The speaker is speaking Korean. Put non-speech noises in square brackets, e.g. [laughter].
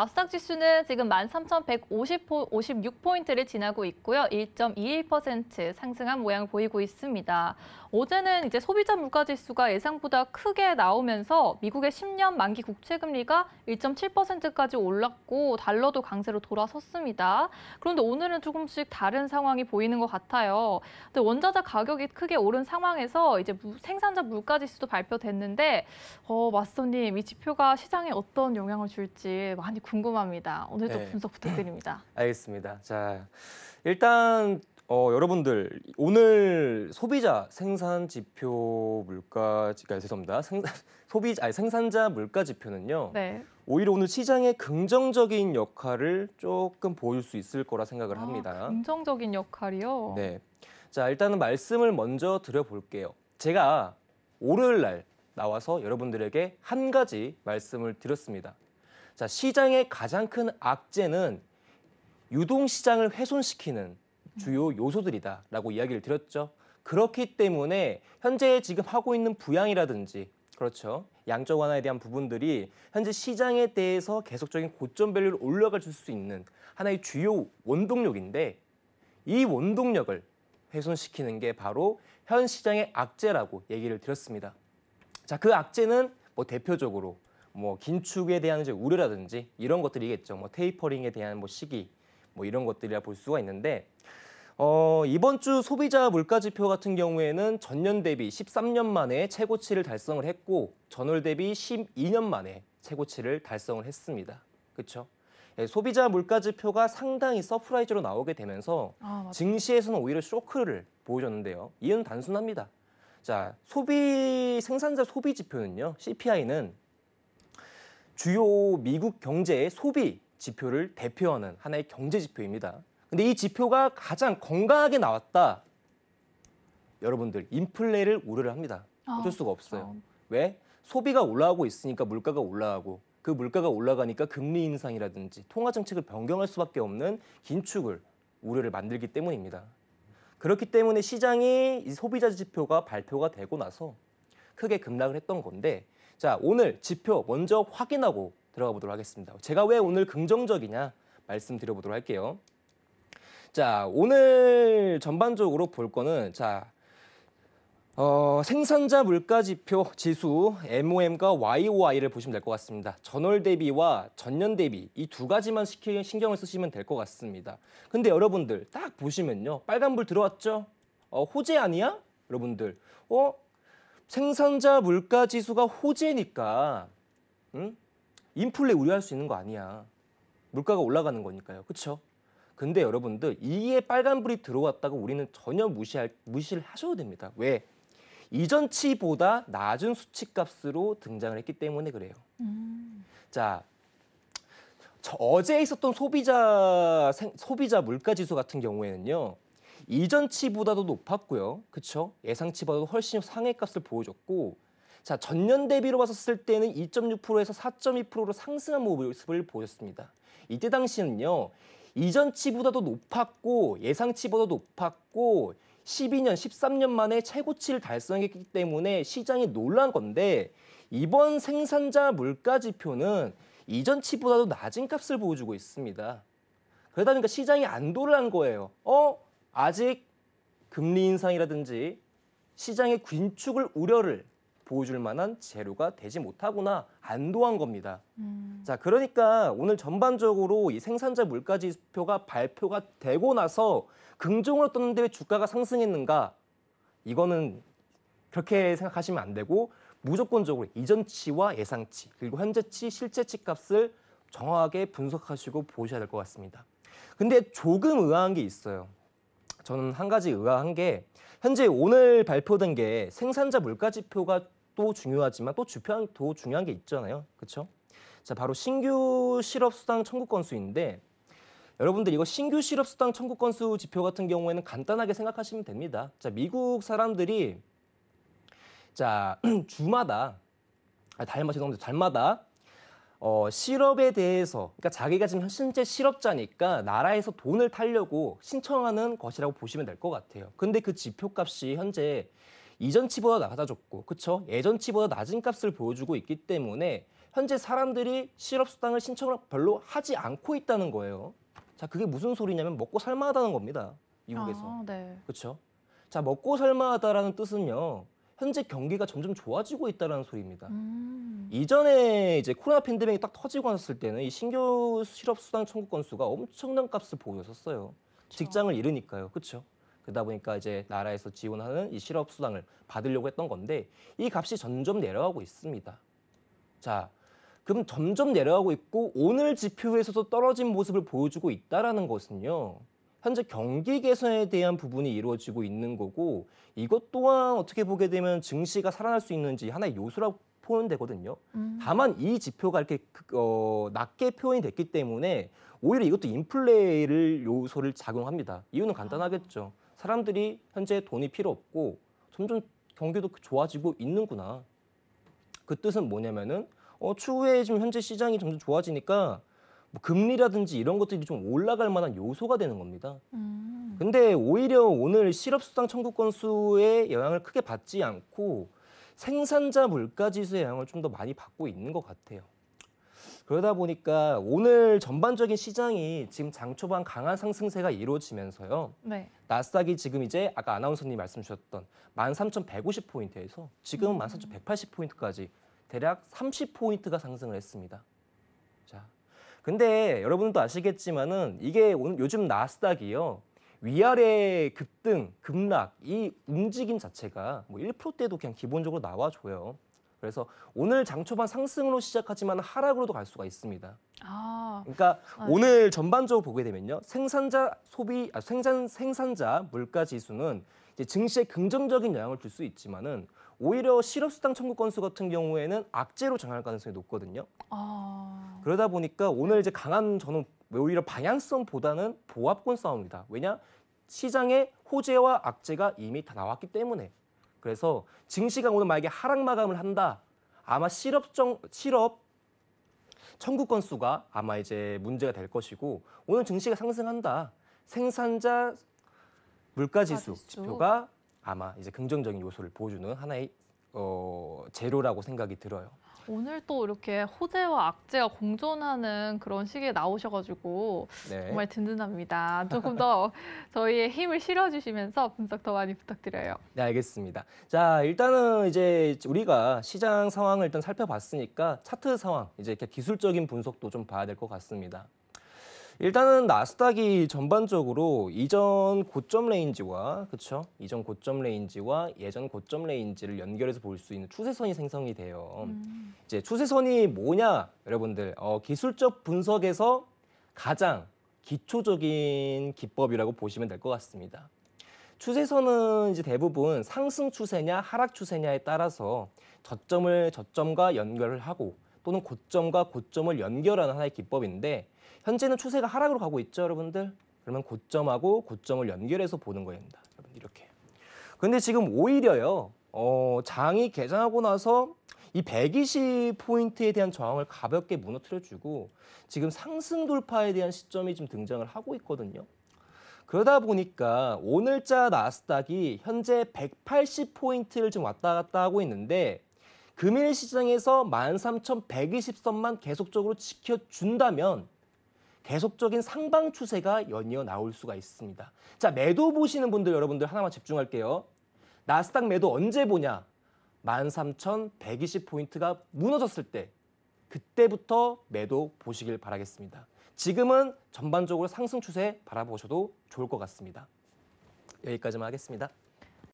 나스닥지수는 지금 13,156포인트를 지나고 있고요. 1.21% 상승한 모양 을 보이고 있습니다. 어제는 이제 소비자 물가지수가 예상보다 크게 나오면서 미국의 10년 만기 국채금리가 1.7%까지 올랐고 달러도 강세로 돌아섰습니다. 그런데 오늘은 조금씩 다른 상황이 보이는 것 같아요. 원자재 가격이 크게 오른 상황에서 이제 생산자 물가지수도 발표됐는데 어, 맞선님 이 지표가 시장에 어떤 영향을 줄지 많이 궁금합니다. 궁금합니다. 오늘도 네. 분석 부탁드립니다. [laughs] 알겠습니다. 자, 일단 어, 여러분들 오늘 소비자 생산 지표 물가 지가 아, 죄송합니다. 생산 [laughs] 소비자 아니 생산자 물가 지표는요. 네. 오히려 오늘 시장의 긍정적인 역할을 조금 보일 수 있을 거라 생각을 아, 합니다. 긍정적인 역할이요? 네. 자, 일단은 말씀을 먼저 드려볼게요. 제가 월요날 나와서 여러분들에게 한 가지 말씀을 드렸습니다. 자, 시장의 가장 큰 악재는 유동 시장을 훼손시키는 주요 요소들이다라고 이야기를 드렸죠. 그렇기 때문에 현재 지금 하고 있는 부양이라든지 그렇죠. 양적 완화에 대한 부분들이 현재 시장에 대해서 계속적인 고점 밸류를 올려가 줄 수 있는 하나의 주요 원동력인데 이 원동력을 훼손시키는 게 바로 현 시장의 악재라고 얘기를 드렸습니다. 자, 그 악재는 뭐 대표적으로 뭐 긴축에 대한 이제 우려라든지 이런 것들이겠죠. 뭐 테이퍼링에 대한 뭐 시기 뭐 이런 것들이라 볼 수가 있는데 어, 이번 주 소비자 물가 지표 같은 경우에는 전년 대비 13년 만에 최고치를 달성을 했고 전월 대비 12년 만에 최고치를 달성을 했습니다. 그렇죠? 예, 소비자 물가 지표가 상당히 서프라이즈로 나오게 되면서 아, 증시에서는 오히려 쇼크를 보여줬는데요. 이유는 단순합니다. 자, 소비 생산자 소비 지표는요. CPI는 주요 미국 경제의 소비 지표를 대표하는 하나의 경제 지표입니다. 근데 이 지표가 가장 건강하게 나왔다. 여러분들 인플레를 우려를 합니다. 아, 어쩔 수가 없어요. 그렇죠. 왜? 소비가 올라가고 있으니까 물가가 올라가고 그 물가가 올라가니까 금리 인상이라든지 통화 정책을 변경할 수밖에 없는 긴축을 우려를 만들기 때문입니다. 그렇기 때문에 시장이 소비자 지표가 발표가 되고 나서 크게 급락을 했던 건데 자, 오늘 지표 먼저 확인하고 들어가 보도록 하겠습니다. 제가 왜 오늘 긍정적이냐 말씀드려 보도록 할게요. 자, 오늘 전반적으로 볼 거는 자, 어, 생산자 물가 지표 지수 MOM과 YOI를 보시면 될 것 같습니다. 전월 대비와 전년 대비 이 두 가지만 시키, 신경을 쓰시면 될 것 같습니다. 근데 여러분들 딱 보시면요. 빨간불 들어왔죠? 어, 호재 아니야? 여러분들. 어? 생산자 물가 지수가 호재니까 응? 인플레 우려할 수 있는 거 아니야. 물가가 올라가는 거니까요. 그렇죠? 근데 여러분들 이에 빨간불이 들어왔다고 우리는 전혀 무시할 무시를 하셔도 됩니다. 왜? 이전치보다 낮은 수치값으로 등장을 했기 때문에 그래요. 음. 자, 어제 있었던 소비자 생, 소비자 물가 지수 같은 경우에는요. 이전치보다도 높았고요. 그렇죠 예상치보다도 훨씬 상회값을 보여줬고 자 전년 대비로 봤었을 때는 2.6%에서 4.2%로 상승한 모습을 보였습니다. 이때 당시는요. 이전치보다도 높았고 예상치보다 높았고 12년, 13년 만에 최고치를 달성했기 때문에 시장이 놀란 건데 이번 생산자 물가 지표는 이전치보다도 낮은 값을 보여주고 있습니다. 그러다 보니까 시장이 안도를 한 거예요. 어? 아직 금리 인상이라든지 시장의 긴축을 우려를 보여줄 만한 재료가 되지 못하거나 안도한 겁니다. 음. 자, 그러니까 오늘 전반적으로 이 생산자 물가 지표가 발표가 되고 나서 긍정으로 떴는데 왜 주가가 상승했는가? 이거는 그렇게 생각하시면 안 되고 무조건적으로 이전치와 예상치 그리고 현재치 실제치 값을 정확하게 분석하시고 보셔야 될 것 같습니다. 근데 조금 의아한 게 있어요. 저는 한 가지 의아한 게 현재 오늘 발표된 게 생산자 물가 지표가 또 중요하지만 또 주표한 또 중요한 게 있잖아요. 그렇죠? 자, 바로 신규 실업 수당 청구 건수인데 여러분들 이거 신규 실업 수당 청구 건수 지표 같은 경우에는 간단하게 생각하시면 됩니다. 자, 미국 사람들이 자, [clears throat] 주마다 아, 달마다 죄송 달마다 어, 실업에 대해서 그러니까 자기가 지금 현재 실업자니까 나라에서 돈을 타려고 신청하는 것이라고 보시면 될 것 같아요. 근데 그 지표값이 현재 이전치보다 낮아졌고 그쵸 예전치보다 낮은 값을 보여주고 있기 때문에 현재 사람들이 실업수당을 신청을 별로 하지 않고 있다는 거예요. 자 그게 무슨 소리냐면 먹고 살만하다는 겁니다. 미국에서 아, 네. 그렇죠. 자 먹고 살만하다라는 뜻은요. 현재 경기가 점점 좋아지고 있다는 소리입니다. 음. 이전에 이제 코로나 팬데믹이 딱 터지고 났을 때는 이 신규 실업 수당 청구 건수가 엄청난 값을 보여줬어요. 그쵸. 직장을 잃으니까요. 그렇죠? 그러다 보니까 이제 나라에서 지원하는 이 실업 수당을 받으려고 했던 건데 이 값이 점점 내려가고 있습니다. 자, 그럼 점점 내려가고 있고 오늘 지표에서도 떨어진 모습을 보여주고 있다는 것은요. 현재 경기 개선에 대한 부분이 이루어지고 있는 거고 이것 또한 어떻게 보게 되면 증시가 살아날 수 있는지 하나의 요소라고 표현되거든요. 음. 다만 이 지표가 이렇게 그, 어, 낮게 표현이 됐기 때문에 오히려 이것도 인플레이를 요소를 작용합니다. 이유는 간단하겠죠. 사람들이 현재 돈이 필요 없고 점점 경기도 그 좋아지고 있는구나. 그 뜻은 뭐냐면은 어, 추후에 지금 현재 시장이 점점 좋아지니까 뭐 금리라든지 이런 것들이 좀 올라갈 만한 요소가 되는 겁니다. 음. 근데 오히려 오늘 실업수당 청구 건수의 영향을 크게 받지 않고 생산자 물가지수의 영향을 좀 더 많이 받고 있는 것 같아요. 그러다 보니까 오늘 전반적인 시장이 지금 장 초반 강한 상승세가 이루어지면서요. 네. 나스닥이 지금 이제 아까 아나운서님 말씀 주셨던 13,150포인트에서 지금 음. 13,180포인트까지 대략 30포인트가 상승을 했습니다. 근데 여러분도 아시겠지만은 이게 요즘 나스닥이요. 위아래 급등, 급락 이 움직임 자체가 뭐 1%대도 그냥 기본적으로 나와줘요. 그래서 오늘 장 초반 상승으로 시작하지만 하락으로도 갈 수가 있습니다. 아, 그러니까 아요 오늘 전반적으로 보게 되면요. 생산자 소비 아, 생산 생산자 물가 지수는 이제 증시에 긍정적인 영향을 줄 수 있지만은 오히려 실업수당 청구 건수 같은 경우에는 악재로 장할 가능성이 높거든요. 아... 그러다 보니까 오늘 이제 강한 저는 오히려 방향성보다는 보합권 싸움이다. 왜냐? 시장의 호재와 악재가 이미 다 나왔기 때문에 그래서 증시가 오늘 만약에 하락 마감을 한다. 아마 실업 정 실업 청구 건수가 아마 이제 문제가 될 것이고 오늘 증시가 상승한다. 생산자 물가 지수 지표가 아마 이제 긍정적인 요소를 보여주는 하나의 어, 재료라고 생각이 들어요. 오늘 또 이렇게 호재와 악재가 공존하는 그런 시기에 나오셔가지고 네. 정말 든든합니다. 조금 더 [laughs] 저희의 힘을 실어주시면서 분석 더 많이 부탁드려요. 네, 알겠습니다. 자, 일단은 이제 우리가 시장 상황을 일단 살펴봤으니까 차트 상황, 이제 이렇게 기술적인 분석도 좀 봐야 될 것 같습니다. 일단은 나스닥이 전반적으로 이전 고점 레인지와 그쵸 이전 고점 레인지와 예전 고점 레인지를 연결해서 볼 수 있는 추세선이 생성이 돼요. 음. 이제 추세선이 뭐냐, 여러분들 어, 기술적 분석에서 가장 기초적인 기법이라고 보시면 될 것 같습니다. 추세선은 이제 대부분 상승 추세냐 하락 추세냐에 따라서 저점을 저점과 연결을 하고 또는 고점과 고점을 연결하는 하나의 기법인데 현재는 추세가 하락으로 가고 있죠, 여러분들. 그러면 고점하고 고점을 연결해서 보는 거입니다. 여러분 이렇게. 근데 지금 오히려요. 어, 장이 개장하고 나서 이 120포인트에 대한 저항을 가볍게 무너뜨려주고 지금 상승 돌파에 대한 시점이 좀 등장을 하고 있거든요. 그러다 보니까 오늘자 나스닥이 현재 180포인트를 좀 왔다 갔다 하고 있는데 금일 시장에서 13,120선만 계속적으로 지켜준다면 계속적인 상방 추세가 연이어 나올 수가 있습니다. 자, 매도 보시는 분들 여러분들 하나만 집중할게요. 나스닥 매도 언제 보냐? 13,120포인트가 무너졌을 때 그때부터 매도 보시길 바라겠습니다. 지금은 전반적으로 상승 추세 바라보셔도 좋을 것 같습니다. 여기까지만 하겠습니다.